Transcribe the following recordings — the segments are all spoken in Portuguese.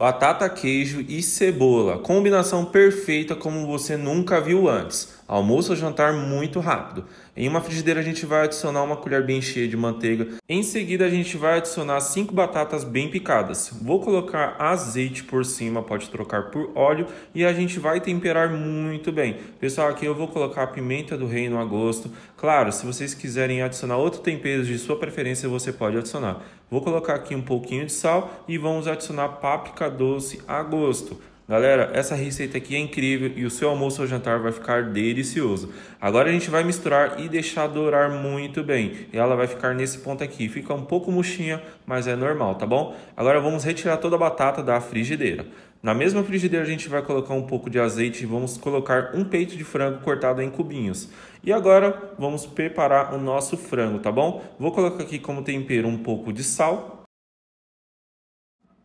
batata, queijo e cebola. Combinação perfeita como você nunca viu antes almoço ou jantar muito rápido. Em uma frigideira a gente vai adicionar uma colher bem cheia de manteiga. Em seguida a gente vai adicionar cinco batatas bem picadas. Vou colocar azeite por cima, pode trocar por óleo e a gente vai temperar muito bem. Pessoal, aqui eu vou colocar pimenta do reino a gosto. Claro, se vocês quiserem adicionar outro tempero de sua preferência, você pode adicionar. Vou colocar aqui um pouquinho de sal e vamos adicionar páprica doce a gosto. Galera, essa receita aqui é incrível e o seu almoço ou jantar vai ficar delicioso. Agora a gente vai misturar e deixar dourar muito bem. E ela vai ficar nesse ponto aqui. Fica um pouco murchinha, mas é normal, tá bom? Agora vamos retirar toda a batata da frigideira. Na mesma frigideira a gente vai colocar um pouco de azeite e vamos colocar um peito de frango cortado em cubinhos. E agora vamos preparar o nosso frango, tá bom? Vou colocar aqui como tempero um pouco de sal,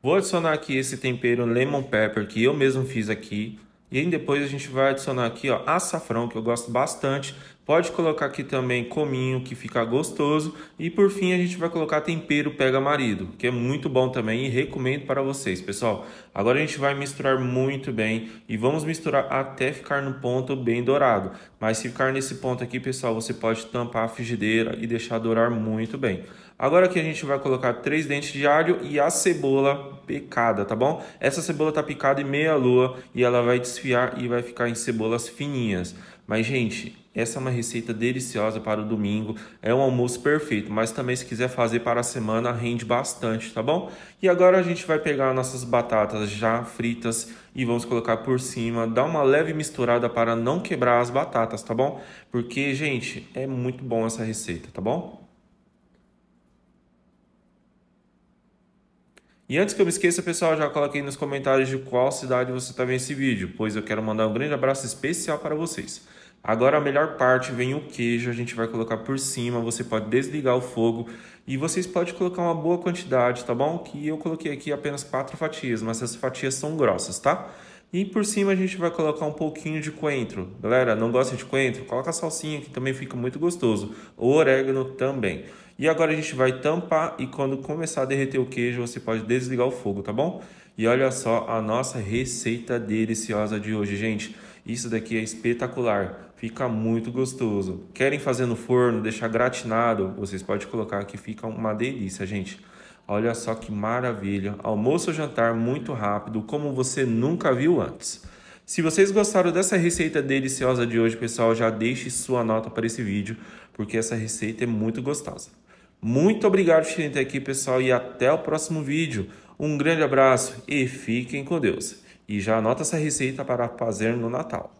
Vou adicionar aqui esse tempero lemon pepper que eu mesmo fiz aqui. E depois a gente vai adicionar aqui ó, açafrão, que eu gosto bastante. Pode colocar aqui também cominho, que fica gostoso. E por fim, a gente vai colocar tempero pega marido, que é muito bom também e recomendo para vocês, pessoal. Agora a gente vai misturar muito bem e vamos misturar até ficar no ponto bem dourado. Mas se ficar nesse ponto aqui, pessoal, você pode tampar a frigideira e deixar dourar muito bem. Agora aqui a gente vai colocar três dentes de alho e a cebola picada, tá bom? Essa cebola tá picada em meia lua e ela vai desfiar e vai ficar em cebolas fininhas. Mas, gente, essa é uma receita deliciosa para o domingo, é um almoço perfeito, mas também se quiser fazer para a semana rende bastante, tá bom? E agora a gente vai pegar nossas batatas já fritas e vamos colocar por cima, Dá uma leve misturada para não quebrar as batatas, tá bom? Porque, gente, é muito bom essa receita, tá bom? E antes que eu me esqueça, pessoal, já coloquei nos comentários de qual cidade você está vendo esse vídeo, pois eu quero mandar um grande abraço especial para vocês. Agora a melhor parte vem o queijo, a gente vai colocar por cima, você pode desligar o fogo e vocês podem colocar uma boa quantidade, tá bom? Que eu coloquei aqui apenas quatro fatias, mas essas fatias são grossas, tá? E por cima a gente vai colocar um pouquinho de coentro. Galera, não gosta de coentro? Coloca salsinha que também fica muito gostoso. O orégano também. E agora a gente vai tampar e quando começar a derreter o queijo, você pode desligar o fogo, tá bom? E olha só a nossa receita deliciosa de hoje, gente. Isso daqui é espetacular, fica muito gostoso. Querem fazer no forno, deixar gratinado? Vocês podem colocar que fica uma delícia, gente. Olha só que maravilha! Almoço ou jantar muito rápido, como você nunca viu antes. Se vocês gostaram dessa receita deliciosa de hoje, pessoal, já deixe sua nota para esse vídeo, porque essa receita é muito gostosa. Muito obrigado por estarem aqui, pessoal, e até o próximo vídeo. Um grande abraço e fiquem com Deus. E já anota essa receita para fazer no Natal.